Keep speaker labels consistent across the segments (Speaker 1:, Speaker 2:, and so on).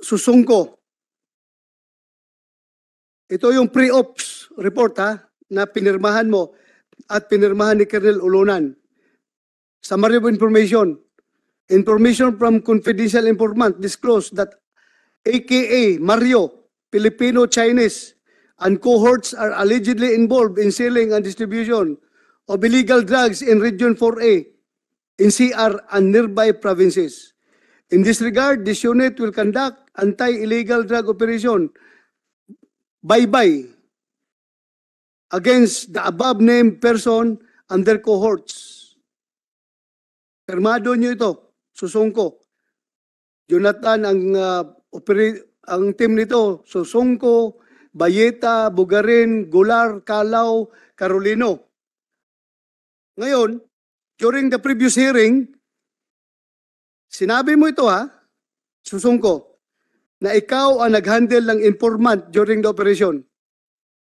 Speaker 1: susungko. Ito yung pre-ops report ha, na pinirmahan mo at pinirmahan ni Colonel Ulunan. Summary of information. Information from confidential informant disclosed that AKA Mario, Filipino-Chinese, and cohorts are allegedly involved in selling and distribution of illegal drugs in Region 4A, in CR and nearby provinces. In this regard, this unit will conduct anti-illegal drug operation, bye-bye against the above-named person and their cohorts. Permado nyo ito, susungko. Jonathan, ang, uh, ang team nito, susungko, Bayeta, Bugarin, Gular, Kalaw, Carolino. Ngayon, during the previous hearing, sinabi mo ito ha, susungko, na ikaw ang nag-handle ng informant during the operation.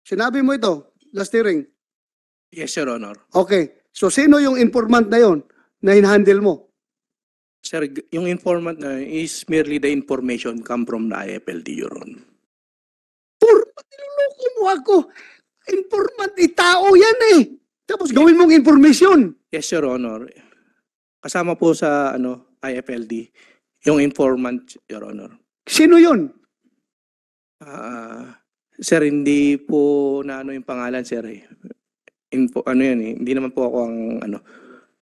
Speaker 1: Sinabi mo ito last hearing?
Speaker 2: Yes, Your Honor.
Speaker 1: Okay. So, sino yung informant na yon na in-handle mo?
Speaker 2: Sir, yung informant na is merely the information come from the IFLD, Your Honor.
Speaker 1: Pur, niloloko mo ako. Informant, itao yan eh. Tapos gawin mong information.
Speaker 2: Yes, Your Honor. Kasama po sa ano IFLD, yung informant, Your Honor. Sino yun? Uh, sir, hindi po na ano yung pangalan, sir. Eh. Info, ano yan eh. Hindi naman po ako ang ano.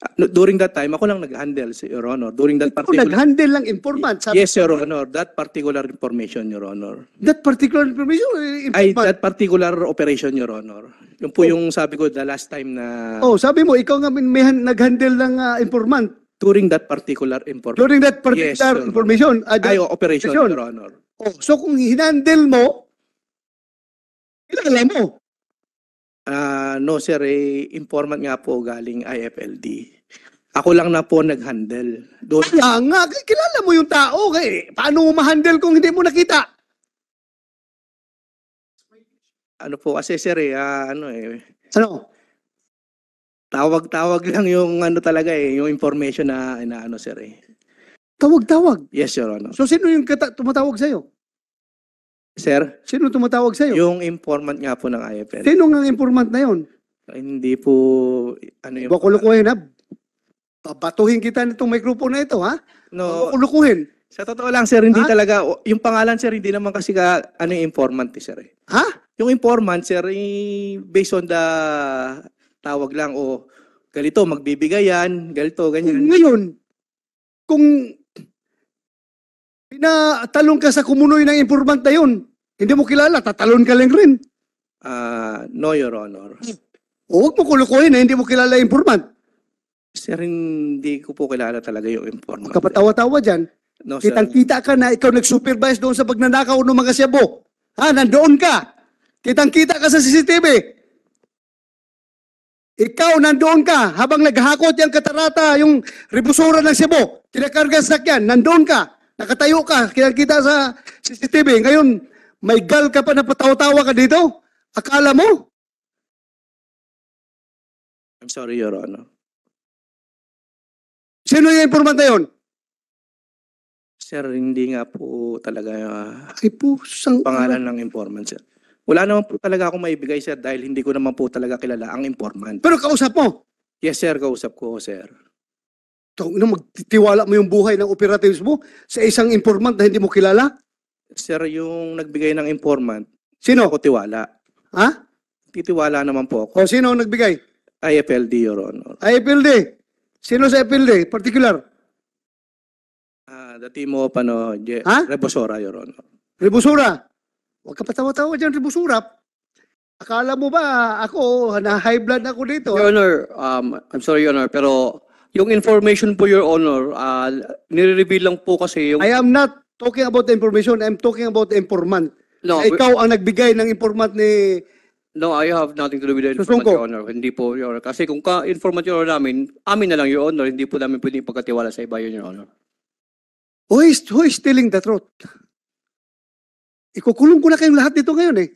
Speaker 2: Ah, during that time, ako lang nag-handle, si Your Honor. During that Ikaw particular... nag-handle lang informant? Sabi yes, Your Honor. That particular information, Your Honor. That particular information? Eh, informant? Ay, that particular operation, Your Honor. Yung po oh. yung sabi ko the last time na... Oh,
Speaker 1: sabi mo, ikaw nga may, may nag-handle ng uh, informant. During that particular information.
Speaker 2: During that particular yes, information. Uh, Ay, oh, operation, Your
Speaker 1: Honor. Oh, so kung hinandel mo, kilala mo.
Speaker 2: Ah, no sir, eh, informant nga po galing IFLD. Ako lang na po nag-handle. Doon,
Speaker 1: Kaya nga, kilala mo yung tao. Kaya, paano mo ma-handle kung hindi
Speaker 3: mo nakita?
Speaker 2: ano po, kasi sir eh, ah, ano eh, Ano? Tawag-tawag lang yung ano talaga eh, yung information na inaano sir eh. Tawag-tawag? Yes, sir. Ano? So sino yung kata- tumatawag sa'yo? Sir? Sino tumatawag sa'yo? Yung informant nga po ng IFL.
Speaker 1: Sino nga ang informant na yun? Hindi po, ano yung... Bakulukuhin ha? Babatuhin kita nitong mikropono na ito ha? No. Bakulukuhin. Sa totoo lang sir, hindi ha? talaga, yung
Speaker 2: pangalan sir, hindi naman kasi ka, ano yung informant eh, sir eh. Ha? Yung informant sir, eh, based on the tawag lang o galito, magbibigay yan, galito,
Speaker 1: ganyan. Ngayon, kung pinatalon ka sa kumunoy ng informant yun, hindi mo kilala, tatalon ka lang rin.
Speaker 2: Ah, no, Your
Speaker 1: Honor. O huwag mo kulukuhin na hindi mo kilala yung informant. Sir,
Speaker 2: hindi ko po kilala talaga yung informant.
Speaker 1: Magkapatawa-tawa dyan. No, Kitang-kita ka na ikaw nag-supervise doon sa pagnanakaw ng mga siyabo. Ha, nandoon ka. Kitang-kita ka sa CCTV. Ikaw, nandoon ka, habang naghakot yung katarata, yung ribusura ng Cebu, kinakarga sa sakyan, nandoon ka, nakatayo ka, kinakita sa
Speaker 3: CCTV. Ngayon, may gal ka pa na patawa-tawa ka dito? Akala mo? I'm sorry, Your Honor. Sino yung informant na yun? Sir, hindi nga po talaga
Speaker 2: uh, Ay po, sang... pangalan ng informant, sir. Wala naman po talaga akong maibigay, sir, dahil hindi
Speaker 1: ko naman po talaga kilala ang informant. Pero kausap mo, Yes, sir,
Speaker 2: kausap ko, sir.
Speaker 1: Tawag na magtitiwala mo yung buhay ng operatives mo sa isang informant na hindi mo kilala? Sir, yung nagbigay
Speaker 2: ng informant, Sino? ako tiwala.
Speaker 1: Ha? Titiwala
Speaker 2: naman po ako. O sino ang nagbigay? IFLD, Your Honor. IFLD. Sino sa IFLD? Particular? Ah, dati mo pa, no? Je- Ha? Rebosora, Your
Speaker 1: Honor. Rebusura. Huwag ka patawa-tawa dyan, ribusurap. Akala mo ba ako, na high blood ako dito? Your Honor, um, I'm sorry, Your Honor, pero yung
Speaker 2: information po, Your Honor, uh, nire-reveal lang po kasi yung... I am
Speaker 1: not talking about the information, I'm talking about the informant. No, Na ikaw ang nagbigay ng informant ni... No, I have
Speaker 2: nothing to do with the informant, Your Honor. Hindi po, Your Honor. Kasi kung ka-informant, Your Honor, namin, amin na lang, Your Honor. Hindi po namin pwedeng pagkatiwala sa iba yun, Your Honor.
Speaker 1: Who is, who is stealing the truth? Ikukulong ko na kayong lahat dito ngayon eh.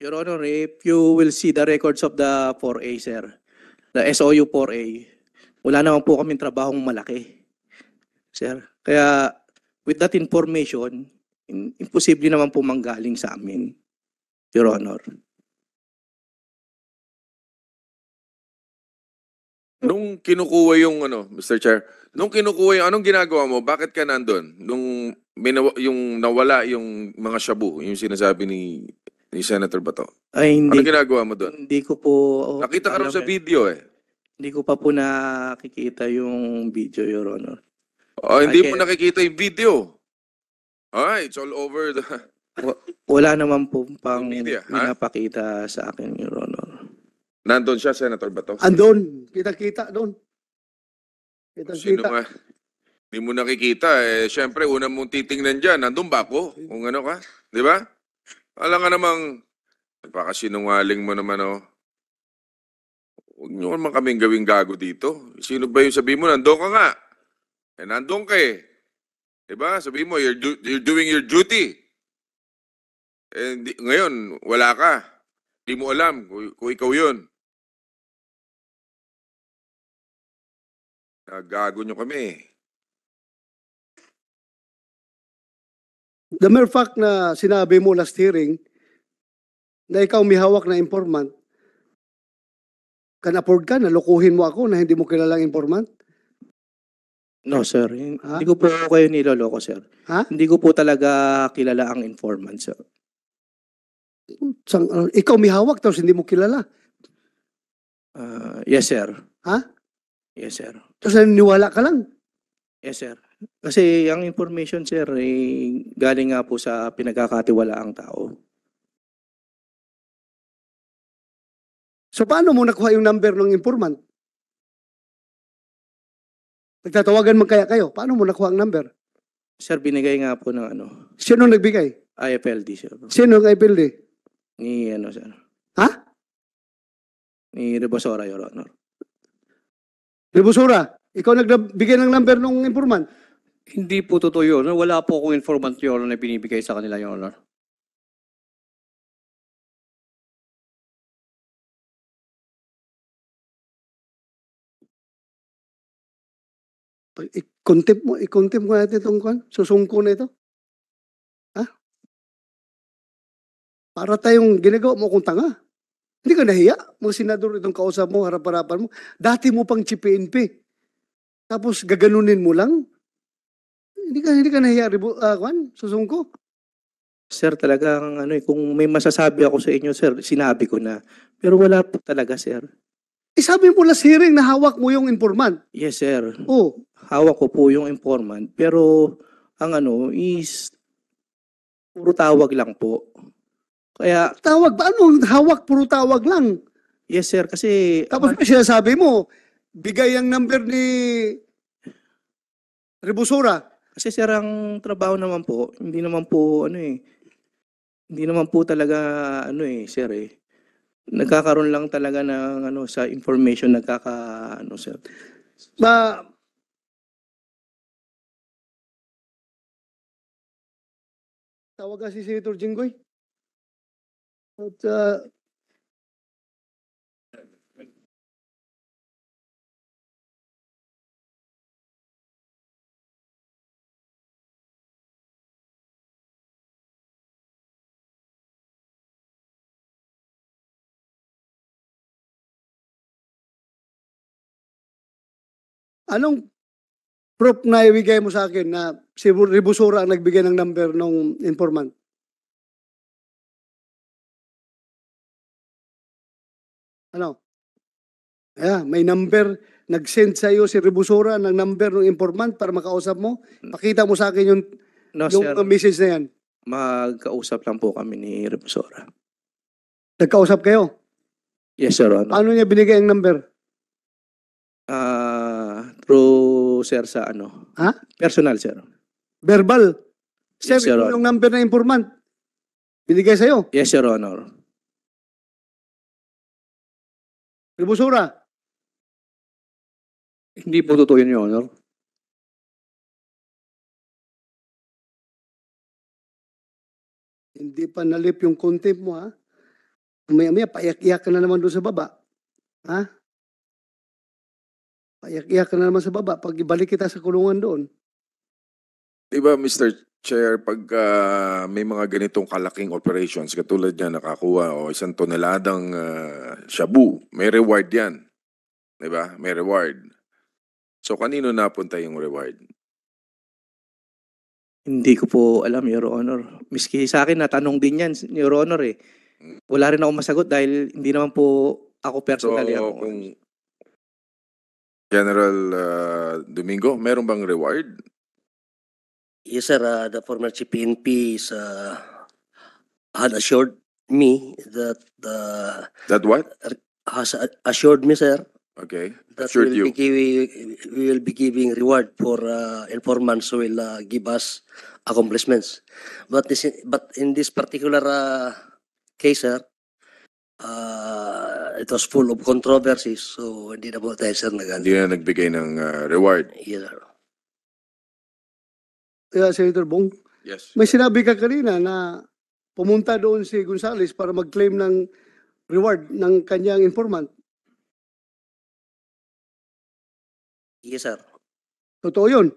Speaker 2: Your Honor, if you will see the records of the 4A, sir, the SOU 4A, wala naman po kaming trabahong malaki, sir. Kaya with that information,
Speaker 3: imposible naman po manggaling sa amin, Your Honor.
Speaker 4: Nung kinukuha yung ano, Mr. Chair, nung kinukuha yung anong ginagawa mo? Bakit ka nandun? Nung minawa, yung nawala yung mga shabu, yung sinasabi ni ni Senator Bato.
Speaker 2: Ay, hindi, Ano ginagawa
Speaker 4: mo doon? hindi ko po... Nakita ka raw sa video eh.
Speaker 2: Hindi ko pa po nakikita yung video, Your Honor.
Speaker 4: Oh, hindi mo nakikita yung video. Ah, it's all over the Wa- Wala naman po pang Media, ha? sa akin, Your Honor. Nandun siya, Senator Bato?
Speaker 1: Andon,
Speaker 4: kita-kita doon. Sino Kita-kita. ba? Hindi mo nakikita. Eh, syempre, una mong titingnan dyan. Nandun ba ako? Kung ano ka? Di ba? Alam nga namang, nagpakasinungaling mo naman, oh. Huwag niyo naman kaming gawing gago dito. Sino ba yung sabi mo? Nandun ka nga. Eh, nandun ka eh. Di ba? Sabi mo, you're, do- you're doing your duty. Eh, di- ngayon, wala ka.
Speaker 3: Hindi mo alam kung, ikaw yun. Nagago nyo kami. The mere fact na sinabi mo last hearing na ikaw may hawak na
Speaker 1: informant, can afford ka, nalukuhin mo ako na hindi mo kilalang informant? No, sir. Ha? Hindi ko po kayo
Speaker 2: niloloko, sir.
Speaker 1: Ha? Hindi ko po
Speaker 2: talaga kilala ang informant, sir.
Speaker 1: Sang, uh, ah, ikaw may hawak tapos hindi mo kilala.
Speaker 2: Ah, yes, sir. Ha? Yes, sir.
Speaker 1: Tapos naniniwala ka lang. Yes, sir. Kasi ang
Speaker 2: information, sir, eh,
Speaker 3: galing nga po sa pinagkakatiwalaang tao. So paano mo nakuha yung number ng informant? Nagtatawagan man kaya kayo? Paano mo nakuha ang number?
Speaker 2: Sir, binigay nga po ng ano,
Speaker 1: Sino nagbigay?
Speaker 2: IFLD, sir.
Speaker 1: Sino ang IPLD?
Speaker 2: Ni ano, sir?
Speaker 1: Ha? Ni Rebosora, Your Honor. Rebosora, ikaw nagbigay ng number ng informant. Hindi po totoo yun. Wala po akong informant,
Speaker 3: Your Honor, na binibigay sa kanila, Your Honor. i-contempt mo, i-contempt ko natin itong kwan, susungko na ito. Para tayong ginagawa mo akong tanga.
Speaker 1: Hindi ka nahiya. Mga senador itong kausap mo, harap-harapan mo. Dati mo pang CPNP. Tapos gaganunin mo lang. Hindi ka, hindi ka nahiya, Ribu, uh, Juan, susungko.
Speaker 2: Sir, talagang ano eh, kung may masasabi ako sa inyo, sir, sinabi ko na. Pero wala po talaga, sir.
Speaker 1: Eh, sabi mo last hearing na hawak mo yung informant.
Speaker 2: Yes, sir. Oo. Oh. Hawak ko po yung informant. Pero ang ano is
Speaker 1: puro tawag lang po. Kaya tawag ba? Anong hawak? Puro tawag lang. Yes, sir. Kasi... Tapos pa sinasabi mo, bigay ang number ni Rebusura. Kasi sir, ang trabaho naman po,
Speaker 2: hindi naman po, ano eh, hindi naman po talaga, ano eh, sir eh,
Speaker 3: nagkakaroon lang talaga ng ano sa information nagkaka ano sir. Ba Tawag si Senator Jinggoy. But uh, Anong proof na ibigay mo sa akin na si Ribusura ang nagbigay ng number ng informant? Ano? Yeah, may number. Nag-send sa iyo
Speaker 1: si Rebusora ng number ng informant para makausap mo. Pakita mo sa akin yung, No, yung sir. message
Speaker 2: na yan. Magkausap lang po kami ni Rebusora. Nagkausap kayo. Yes, Sir Ano? Paano niya binigay ang number? Ah, through, sir, sa ano? Ha? Personal, sir. Verbal. Sir, Yes, Sir ito yung
Speaker 3: number ng informant. Binigay sa'yo. Yes, Your Honor. Rebusura. Ano Hindi po totoo yun, Your Honor. Hindi pa nalip yung contempt mo, ha? Maya-maya, paiyak-iyak ka na naman doon sa baba. Ha? Paiyak-iyak ka
Speaker 1: na naman sa baba pag ibalik kita sa kulungan doon.
Speaker 4: Di Mr. Chair, pag ah, may mga ganitong kalaking operations, katulad niya nakakuha o isang toneladang ah, shabu, may reward yan. 'Di ba? May reward. So, kanino napunta yung reward?
Speaker 2: Hindi ko po alam, Your Honor. Miski sa akin, natanong din yan, Your Honor eh. Wala rin ako masagot dahil hindi naman po ako personally. ang-
Speaker 4: kung General ah, Domingo, meron bang reward? Yes, sir. Uh, the former chief PNP is, uh, had assured me that
Speaker 2: uh,
Speaker 4: That what? Er, has assured me, sir, Okay. that Assured we, you. Be
Speaker 2: giving, we will be giving reward for uh, informants who will uh, give us accomplishments. But this, but in this particular uh, case, sir, uh,
Speaker 1: it was full of controversies, so hindi na po tayo, sir, nagan.
Speaker 4: Hindi na nagbigay ng ah, reward. Yes, sir
Speaker 1: uh, Senator Bong. Yes. May sinabi ka kanina na pumunta doon si Gonzales para mag-claim ng
Speaker 3: reward ng kanyang informant. Yes, sir. Totoo yun?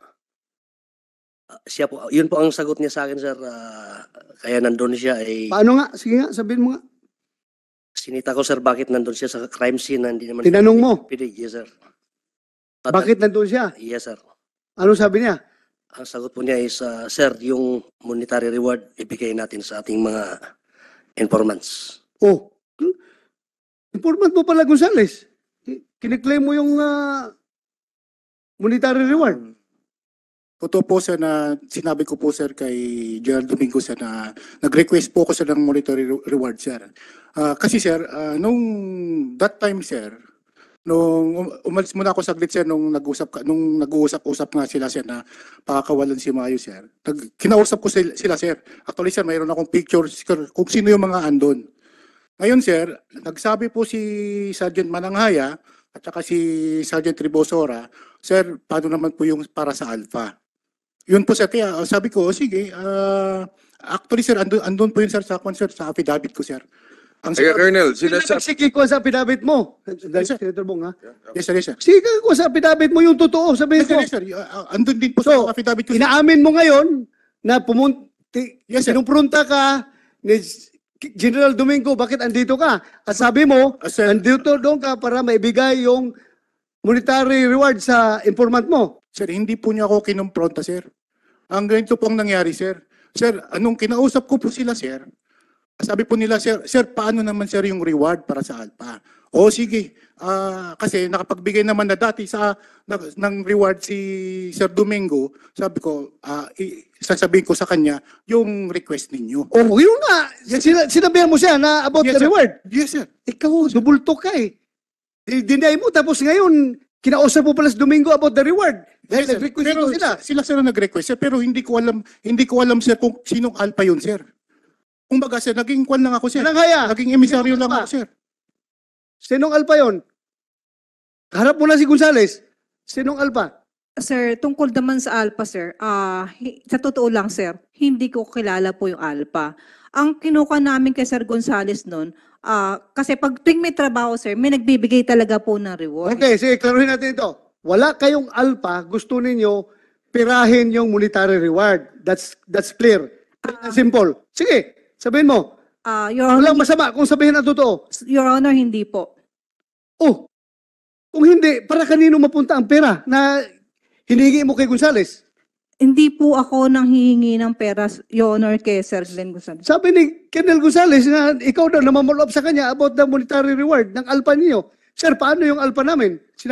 Speaker 3: Uh, siya po, yun po ang sagot niya sa akin,
Speaker 2: sir. Uh, kaya nandun siya ay... Paano
Speaker 1: nga? Sige nga, sabihin mo nga.
Speaker 2: Sinita ko, sir, bakit nandun siya sa crime scene na hindi naman... Tinanong mo? Pinig, yes, sir.
Speaker 1: But, bakit nandun siya? Yes, sir. Ano sabi niya?
Speaker 2: Ang sagot po niya is, uh, Sir, yung monetary reward ibigay natin sa ating mga informants.
Speaker 1: Oh, informant mo pala, Gonzales. Kiniklaim mo yung uh, monetary reward. Hmm. Totoo po sir na sinabi ko po sir kay
Speaker 5: Gerald Domingo sir na nag-request po ko sa ng monetary reward sir. Uh, kasi sir, uh, nung that time sir, nung um, umalis muna ako saglit sir nung nag-usap nung nag-uusap-usap nga sila sir na pakakawalan si Mayo sir. Nag, kinausap ko sila, sila sir. Actually sir, mayroon akong picture kung sino yung mga andon. Ngayon sir, nagsabi po si Sergeant Mananghaya at saka si Sergeant Ribosora, sir, paano naman po yung para sa Alpha? Yun po sir, kaya sabi ko, sige, uh, actually sir, andun, andun po yun sir sa, sir, sa affidavit ko sir. Ang Kaya Colonel,
Speaker 4: sila
Speaker 1: Sige ko sa pinabit mo. sir. Senator Bong, ha? Yes, sir, yes, sir. Sige ko sa pinabit mo yung totoo, sabihin ko. Yes, sir, yes, sir. Uh, uh, andun din po so, sa pinabit ko. Inaamin mo ngayon na pumunta... Yes, sir. Pinumprunta ka ni General Domingo, bakit andito ka? At sabi mo, uh, sir, andito doon ka para maibigay yung monetary reward sa
Speaker 5: informant mo. Sir, hindi po niya ako kinumpronta, sir. Ang ganito pong nangyari, sir. Sir, anong kinausap ko po sila, sir, sabi po nila, sir, sir, paano naman sir yung reward para sa Alpha? O sige, uh, kasi nakapagbigay naman na dati sa na, ng reward si Sir Domingo, sabi ko, uh, i- sasabihin ko sa kanya yung request ninyo.
Speaker 1: Oh, yun nga. Yes, Sina, sinabihan mo siya na about yes, the sir. reward. Yes, sir. Ikaw, dubulto ka eh. Dinay mo, tapos ngayon, kinausap mo pala si Domingo about the reward. Dahil yes, nag-request pero, sila. Sila sir nag-request, sir. Pero hindi ko alam, hindi ko alam, sir, kung sinong alpha yun, sir. Kumbaga sir, naging kwan lang ako sir. Nanghaya. Naging emisaryo lang ako sir. Sinong alpa yon? Harap mo na si Gonzales. Sinong alpa? Sir, tungkol naman sa Alpha, sir, ah, sa totoo lang, sir, hindi ko
Speaker 2: kilala po yung Alpha. Ang kinuha namin kay Sir Gonzales noon, ah, kasi pag tuwing may trabaho, sir, may nagbibigay talaga po ng reward.
Speaker 1: Okay, sige, klaruhin natin ito. Wala kayong alpha, gusto ninyo pirahin yung monetary reward. That's that's clear. Plain simple. Sige, Sabihin mo, Ah, Your Honor, walang masama kung sabihin ang totoo. Your Honor, hindi po. Oh, kung hindi, para kanino mapunta ang pera na hinihingi mo kay Gonzales? Hindi po ako nang hihingi ng pera,
Speaker 2: Your Honor, kay Sir Glenn Gonzales.
Speaker 1: Sabi ni Kenel Gonzales na ikaw daw namamolob sa kanya about the monetary reward ng alpa niyo. Sir, paano yung alpa namin? Sinabi